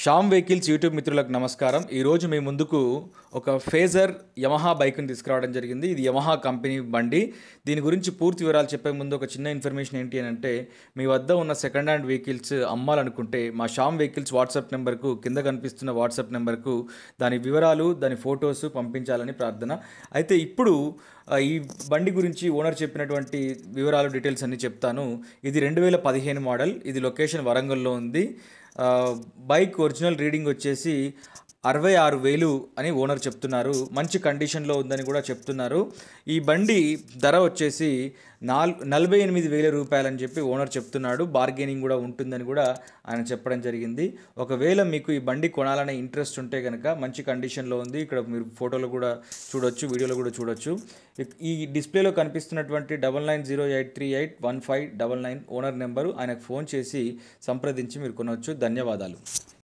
Sam vehicles YouTube మిత్రులకు నమస్కారం ఈరోజు మీ ముందుకు ఒక ఫేజర్ యమహా బైక్ని తీసుకురావడం జరిగింది ఇది యమహా కంపెనీ బండి దీని గురించి పూర్తి వివరాలు చెప్పే ముందు ఒక చిన్న ఇన్ఫర్మేషన్ ఏంటి అని అంటే మీ వద్ద ఉన్న సెకండ్ హ్యాండ్ వెహికల్స్ అమ్మాలనుకుంటే మా షామ్ వెహికల్స్ వాట్సాప్ నెంబర్కు కింద కనిపిస్తున్న వాట్సాప్ నెంబర్కు దాని వివరాలు దాని ఫొటోస్ పంపించాలని ప్రార్థన అయితే ఇప్పుడు ఈ బండి గురించి ఓనర్ చెప్పినటువంటి వివరాలు డీటెయిల్స్ అన్నీ చెప్తాను ఇది రెండు వేల పదిహేను మోడల్ ఇది లొకేషన్ వరంగల్లో ఉంది బైక్ ఒరిజినల్ రీడింగ్ వచ్చేసి అరవై ఆరు వేలు అని ఓనర్ చెప్తున్నారు మంచి కండిషన్లో ఉందని కూడా చెప్తున్నారు ఈ బండి ధర వచ్చేసి నాల్ నలభై ఎనిమిది వేల రూపాయలు అని చెప్పి ఓనర్ చెప్తున్నాడు బార్గెనింగ్ కూడా ఉంటుందని కూడా ఆయన చెప్పడం జరిగింది ఒకవేళ మీకు ఈ బండి కొనాలనే ఇంట్రెస్ట్ ఉంటే కనుక మంచి కండిషన్లో ఉంది ఇక్కడ మీరు ఫోటోలు కూడా చూడొచ్చు వీడియోలు కూడా చూడొచ్చు ఈ డిస్ప్లేలో కనిపిస్తున్నటువంటి double nine zero eight three eight one five double nine owner number ఆయనకు ఫోన్ చేసి సంప్రదించి మీరు కొనవచ్చు ధన్యవాదాలు